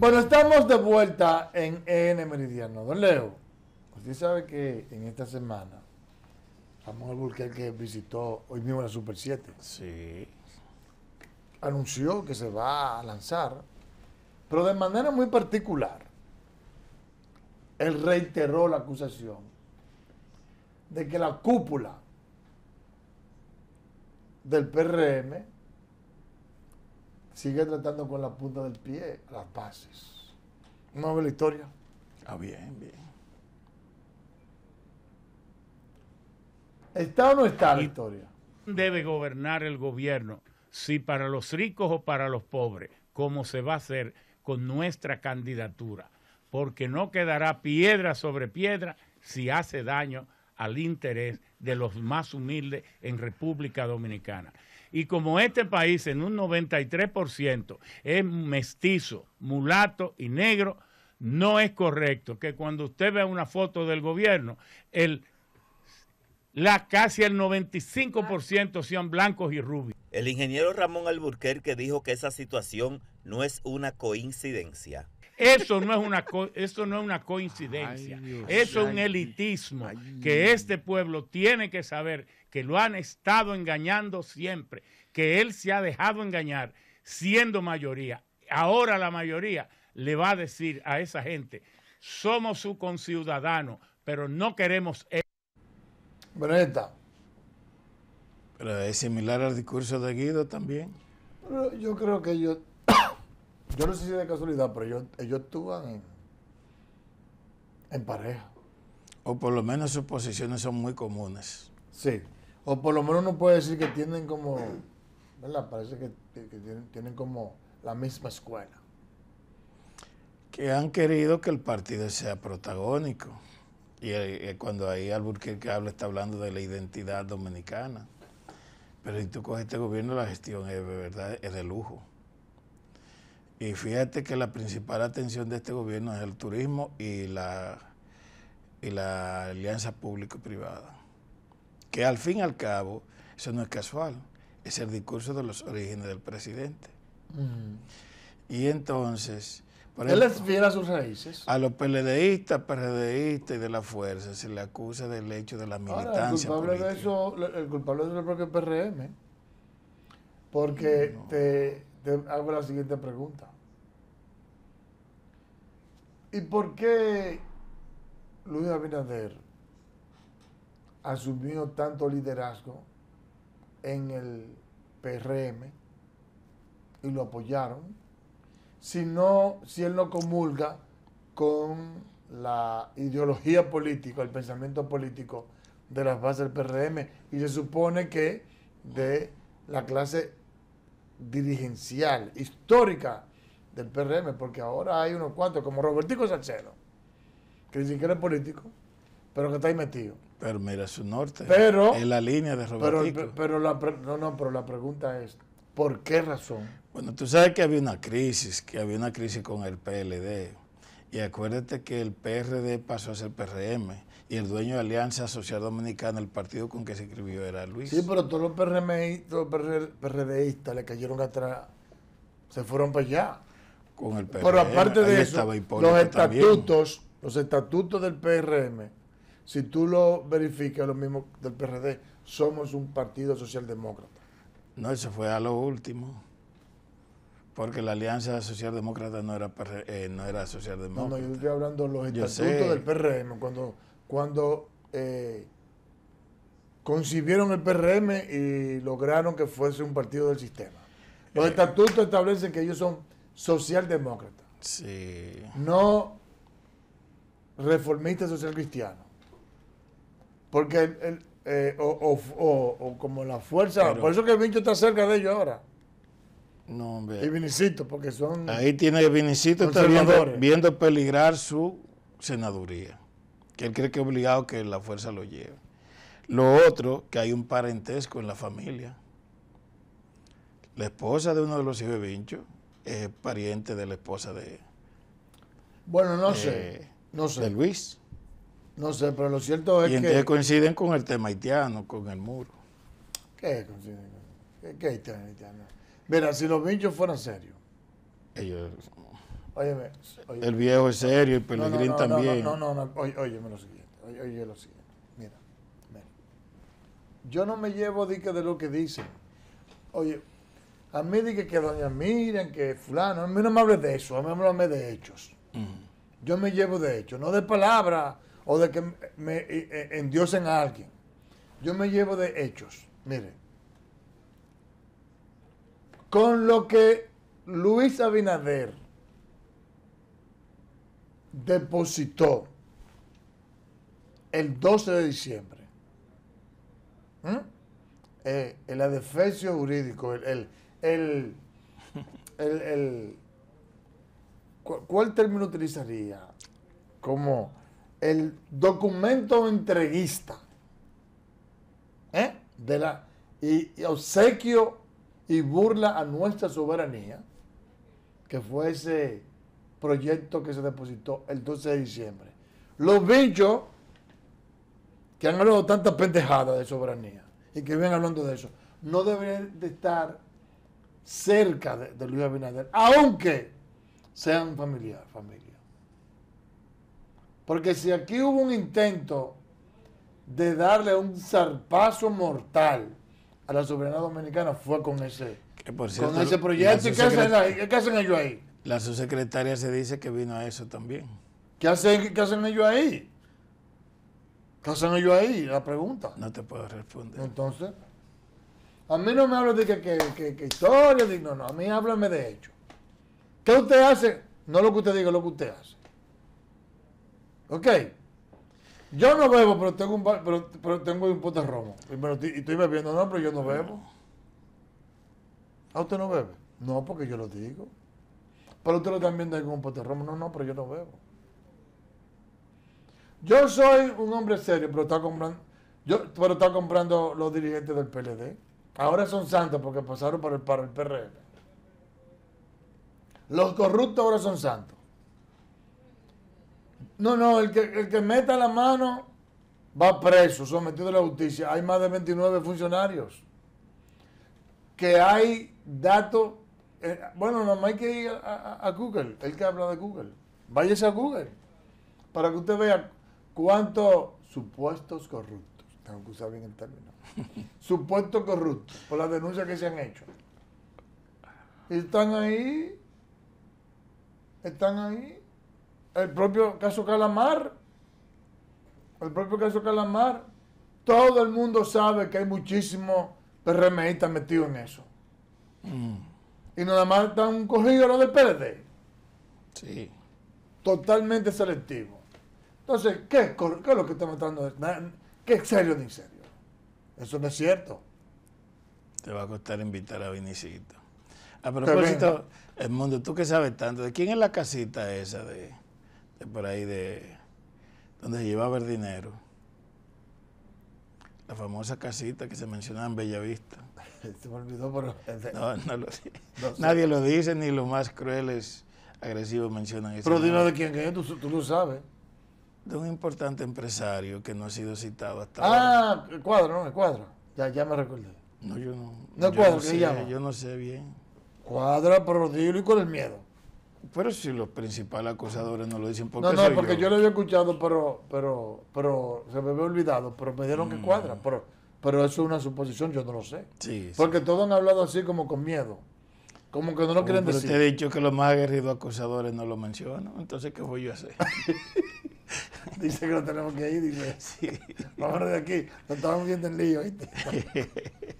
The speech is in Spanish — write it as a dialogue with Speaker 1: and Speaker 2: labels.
Speaker 1: Bueno, estamos de vuelta en EN Meridiano. Don Leo, usted sabe que en esta semana Ramón Burkel que visitó hoy mismo la Super 7. Sí. Anunció que se va a lanzar, pero de manera muy particular. Él reiteró la acusación de que la cúpula del PRM sigue tratando con la punta del pie las bases.
Speaker 2: ¿No ve la historia?
Speaker 3: Ah, bien, bien.
Speaker 2: ¿Está o no está la historia? Debe gobernar el gobierno, si para los ricos o para los pobres, como se va a hacer con nuestra candidatura, porque no quedará piedra sobre piedra si hace daño al interés de los más humildes en República Dominicana. Y como este país en un 93% es mestizo, mulato y negro, no es correcto que cuando usted vea una foto del gobierno, la, casi el 95% sean blancos y rubios. El ingeniero Ramón Alburquerque dijo que esa situación no es una coincidencia. Eso no es una, no es una coincidencia. eso es un elitismo que este pueblo tiene que saber que lo han estado engañando siempre, que él se ha dejado engañar siendo mayoría. Ahora la mayoría le va a decir a esa gente, somos su conciudadano, pero no queremos... E-". Breta.
Speaker 3: Pero es similar al discurso de Guido también.
Speaker 1: yo creo que yo,
Speaker 3: yo no sé si es de casualidad, pero ellos, ellos actúan en pareja. O por lo menos sus posiciones son muy comunes. Sí o por lo menos no puede decir que tienen como, ¿verdad? Parece
Speaker 1: que, tienen, como la misma escuela.
Speaker 3: Que han querido que el partido sea protagónico. Y eh, eh, cuando ahí Alburquerque habla, está hablando de la identidad dominicana. Pero si tú coges este gobierno, la gestión es, ¿verdad? es de lujo. Y fíjate que la principal atención de este gobierno es el turismo y la, y la alianza público-privada que al fin y al cabo, eso no es casual, es el discurso de los orígenes del presidente. Mm. Y entonces... Él les es a sus raíces. A los PLDistas, PRDistas y de la fuerza se le acusa del hecho de la militancia.
Speaker 1: Ahora, el, culpable eso, el culpable es el propio PRM. Porque te hago la siguiente pregunta. ¿Y por qué Luis Abinader asumió tanto liderazgo en el PRM y lo apoyaron, si, no, si él no comulga con la ideología política, el pensamiento político de las bases del PRM y se supone que de la clase dirigencial, histórica del PRM, porque ahora hay unos cuantos, como Robertico Salcedo, que ni siquiera es político, pero que está ahí metido. Pero mira
Speaker 3: su norte. Pero. en la línea de Robertico.
Speaker 1: Pero, la, no, no, pero la pregunta es: ¿por qué
Speaker 3: razón? Bueno, tú sabes que había una crisis, que había una crisis con el PLD. Y acuérdate que el PRD pasó a ser PRM y el dueño de Alianza Social Dominicana, el partido con que se escribió era Luis. Sí, pero
Speaker 1: todos los, PRM, PRDistas le cayeron atrás, se fueron para allá. Con el PRM. Pero aparte de eso, los estatutos, los estatutos del PRM si tú lo verificas, lo
Speaker 3: mismo del PRD, somos un partido socialdemócrata. No, eso fue a lo último. Porque la Alianza Socialdemócrata no era, eh, no era socialdemócrata. No, no, yo estoy hablando de los estatutos del
Speaker 1: PRM. Cuando, cuando eh, concibieron el PRM y lograron que fuese un partido del sistema. Los eh. estatutos establecen que ellos son socialdemócratas.
Speaker 3: Sí.
Speaker 1: No reformistas social porque el, eh, o, como la fuerza. por eso que Vincho está cerca de ellos ahora.
Speaker 3: No, hombre. Y
Speaker 1: Vinicito, porque son.
Speaker 3: Ahí tiene Vinicito, está viendo, peligrar su senaduría. Que él cree que es obligado que la fuerza lo lleve. Lo otro, que hay un parentesco en la familia. La esposa de uno de los hijos de Vincho es pariente de la esposa de.
Speaker 1: Bueno, no sé. Eh,
Speaker 3: no sé. De Luis.
Speaker 1: No sé, pero lo cierto es y entonces que...
Speaker 3: coinciden con el tema haitiano, con el muro.
Speaker 1: ¿Qué coinciden? ¿Qué, qué haitiano? Mira, si los bichos fueran serios. Ellos... Óyeme, óyeme, El viejo
Speaker 3: es serio y Pelegrín también. No,
Speaker 1: no, no, oye, óyeme lo siguiente. Oye, lo siguiente. Mira, mira, Yo no me llevo de, de lo que dicen. Oye, a mí dije que doña Miriam, que fulano, a mí no me hables de eso, a mí me hables de hechos. Yo me llevo de hechos, no de palabras o de que me eh, eh, endiosen a alguien. Yo me llevo de hechos. Mire. Con lo que Luis Abinader depositó el 12 de diciembre el eh, adefesio jurídico, el, el, el, ¿cuál, término utilizaría? Como el documento entreguista ¿eh? de la, y, obsequio y burla a nuestra soberanía, que fue ese proyecto que se depositó el 12 de diciembre. Los bichos que han hablado tantas pendejadas de soberanía y que vienen hablando de eso, no deben de estar cerca de, Luis Abinader, aunque sean familiares, familia. Porque si aquí hubo un intento de darle un zarpazo mortal a la soberanía dominicana, fue con ese, proyecto. qué hacen,
Speaker 3: ellos ahí? La subsecretaria se dice que vino a eso también. ¿Qué hacen, ellos ahí? ¿Qué hacen ellos ahí? La
Speaker 1: pregunta. No te puedo responder. Entonces, a mí no me hablo de que, historia, no, no, a mí háblame de hecho. ¿Qué usted hace? No lo que usted diga, lo que usted hace. Ok. Yo no bebo, pero tengo un, pero, pero, pote romo. Y, estoy bebiendo, no, pero yo no bebo. ¿A usted no bebe? No, porque yo lo digo. Pero usted lo también viendo con un pote romo. No, no, pero yo no bebo. Yo soy un hombre serio, pero está comprando, yo, pero está comprando los dirigentes del PLD. Ahora son santos porque pasaron por el, para el PRM. Los corruptos ahora son santos. No, no, el que, el que meta la mano va preso, sometido a la justicia. Hay más de 29 funcionarios. Que hay datos. Eh, bueno, nomás hay que ir a, Google, el que habla de Google. Váyase a Google para que usted vea cuántos supuestos corruptos, tengo que usar bien el término, supuestos corruptos por las denuncias que se han hecho. Están ahí, están ahí el propio caso Calamar, el propio caso Calamar, todo el mundo sabe que hay muchísimos PRMistas metidos en eso. Mm. Y nada más están cogidos los de PLD. Sí. Totalmente selectivo. Entonces, ¿qué es, qué lo que estamos tratando ¿Qué es serio ni serio? Eso no es cierto.
Speaker 3: Te va a costar invitar a Vinicito. A propósito, Edmundo, tú que sabes tanto, ¿de quién es la casita esa de...? por ahí de donde se llevaba el dinero. La famosa casita que se mencionaba en Bellavista. se me olvidó, pero... No, nadie lo dice, ni los más crueles agresivos mencionan eso. Pero dime de quién es, tú, lo sabes de un importante empresario que no ha sido citado hasta ahora. Ah, el cuadro, no, el cuadro. Ya, ya me recordé. No, yo no. cuadro, sé, Yo no sé bien. Cuadra, pero dilo y con el miedo. Pero si los principales acusadores no lo dicen, ¿por qué No, no, porque
Speaker 1: yo? lo había escuchado, pero, pero, pero se me había olvidado, pero me dieron que mm. cuadra. Pero, pero eso es una suposición, yo no lo sé. Sí, porque todos han hablado así como con miedo.
Speaker 3: Como que no lo quieren decir. pero Te he dicho que los más aguerridos acusadores no lo mencionan, entonces ¿qué voy yo a hacer? dice que lo tenemos que ir, dice. Sí. ver de aquí,
Speaker 1: lo estamos viendo en lío, ¿viste?